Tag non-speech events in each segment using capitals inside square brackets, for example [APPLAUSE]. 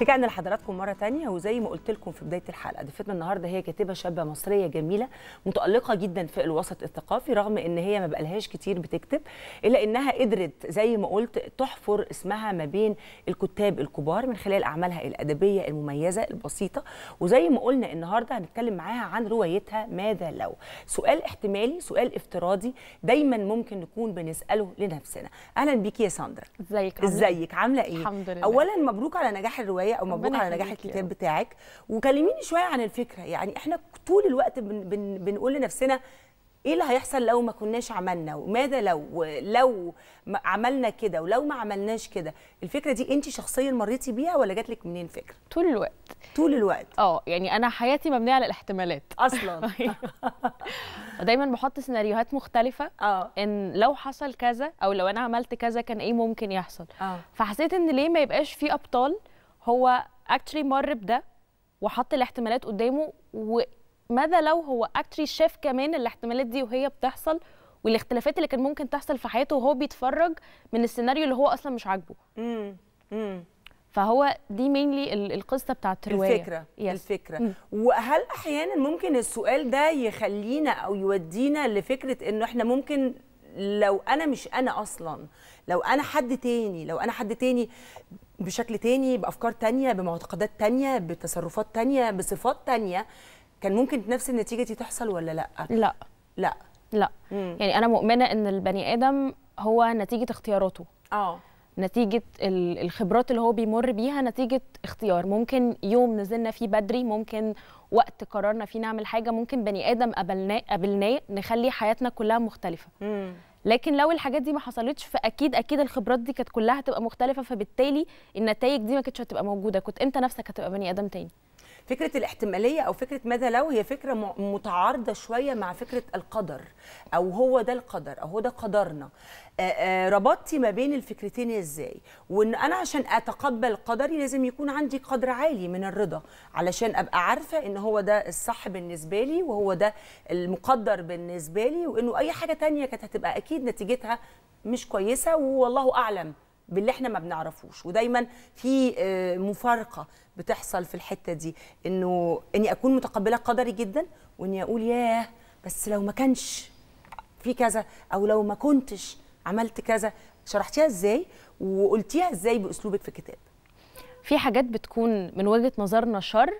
رجعنا لحضراتكم مره تانية وزي ما قلت لكم في بدايه الحلقه ضيفتنا النهارده هي كاتبه شابه مصريه جميله متالقه جدا في الوسط الثقافي رغم ان هي ما بقالهاش كتير بتكتب الا انها قدرت زي ما قلت تحفر اسمها ما بين الكتاب الكبار من خلال اعمالها الادبيه المميزه البسيطه وزي ما قلنا النهارده هنتكلم معاها عن روايتها ماذا لو سؤال احتمالي سؤال افتراضي دايما ممكن نكون بنساله لنفسنا اهلا بيكي يا ساندرا ازيك إيه؟ ازيك عامله ايه الحمد لله اولا مبروك على نجاح الروايه شويه او مبروك على نجاح الكتاب بتاعك وكلميني شويه عن الفكره يعني احنا طول الوقت بن بن بنقول لنفسنا ايه اللي هيحصل لو ما كناش عملنا وماذا لو لو عملنا كده ولو ما عملناش كده الفكره دي انت شخصيا مريتي بيها ولا جات لك منين فكره طول الوقت طول الوقت اه يعني انا حياتي مبنيه على الاحتمالات اصلا [LAUGHS] أيوة. دايما بحط سيناريوهات مختلفه اه ان لو حصل كذا او لو انا عملت كذا كان ايه ممكن يحصل أوه. فحسيت ان ليه ما يبقاش في ابطال هو اكتشلي مر بده وحط الاحتمالات قدامه وماذا لو هو اكتشلي شاف كمان الاحتمالات دي وهي بتحصل والاختلافات اللي كان ممكن تحصل في حياته وهو بيتفرج من السيناريو اللي هو اصلا مش عاجبه امم فهو دي مينلي القصه بتاعت الروايه الفكره yes. الفكره مم. وهل احيانا ممكن السؤال ده يخلينا او يودينا لفكره انه احنا ممكن لو انا مش انا اصلا لو انا حد تاني لو انا حد تاني بشكل تاني بافكار تانية بمعتقدات تانية بتصرفات تانية بصفات تانية كان ممكن نفس النتيجه دي تحصل ولا لا لا لا لا مم. يعني انا مؤمنه ان البني ادم هو نتيجه اختياراته اه نتيجة الخبرات اللي هو بيمر بيها نتيجة اختيار ممكن يوم نزلنا فيه بدري ممكن وقت قررنا فيه نعمل حاجة ممكن بني آدم قابلناه قابلناه نخلي حياتنا كلها مختلفة مم. لكن لو الحاجات دي ما حصلتش فاكيد اكيد الخبرات دي كانت كلها هتبقى مختلفه فبالتالي النتائج دي ما كانتش هتبقى موجوده كنت انت نفسك هتبقى بني ادم تاني فكره الاحتماليه او فكره ماذا لو هي فكره متعارضه شويه مع فكره القدر او هو ده القدر او هو ده قدرنا ربطتي ما بين الفكرتين ازاي وان انا عشان اتقبل قدري لازم يكون عندي قدر عالي من الرضا علشان ابقى عارفه ان هو ده الصح بالنسبه لي وهو ده المقدر بالنسبه لي وانه اي حاجه تانية كانت هتبقى اكيد نتيجتها مش كويسه والله اعلم باللي احنا ما بنعرفوش ودايما في آه، مفارقه بتحصل في الحته دي انه اني اكون متقبله قدري جدا واني اقول ياه بس لو ما كانش في كذا او لو ما كنتش عملت كذا شرحتيها ازاي وقلتيها ازاي باسلوبك في الكتاب في حاجات بتكون من وجهه نظرنا شر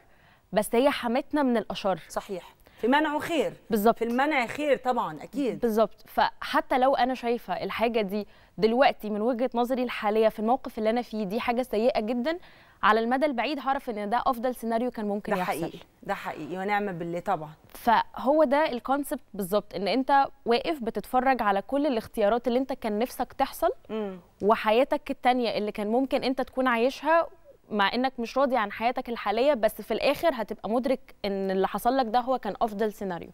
بس هي حمتنا من الاشر صحيح في منعه خير بالظبط في المنع خير طبعا اكيد بالظبط فحتى لو انا شايفه الحاجه دي دلوقتي من وجهه نظري الحاليه في الموقف اللي انا فيه دي حاجه سيئه جدا على المدى البعيد هعرف ان ده افضل سيناريو كان ممكن ده يحصل حقيقي. ده حقيقي ونعم بالله طبعا فهو ده الكونسبت بالظبط ان انت واقف بتتفرج على كل الاختيارات اللي انت كان نفسك تحصل م. وحياتك التانية اللي كان ممكن انت تكون عايشها مع انك مش راضي عن حياتك الحاليه بس في الاخر هتبقى مدرك ان اللي حصل لك ده هو كان افضل سيناريو